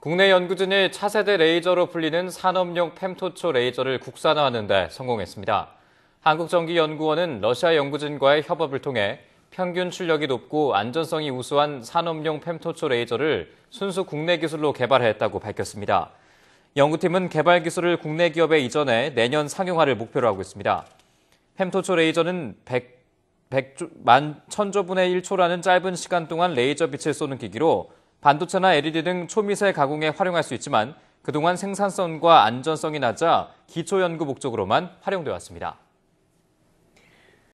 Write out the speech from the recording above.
국내 연구진이 차세대 레이저로 불리는 산업용 펨토초 레이저를 국산화하는 데 성공했습니다. 한국전기연구원은 러시아 연구진과의 협업을 통해 평균 출력이 높고 안전성이 우수한 산업용 펨토초 레이저를 순수 국내 기술로 개발했다고 밝혔습니다. 연구팀은 개발 기술을 국내 기업에 이전해 내년 상용화를 목표로 하고 있습니다. 펨토초 레이저는 100, 100조, 만, 천조분의 1초라는 짧은 시간 동안 레이저 빛을 쏘는 기기로 반도체나 LED 등 초미세 가공에 활용할 수 있지만 그동안 생산성과 안전성이 낮아 기초 연구 목적으로만 활용되어 왔습니다.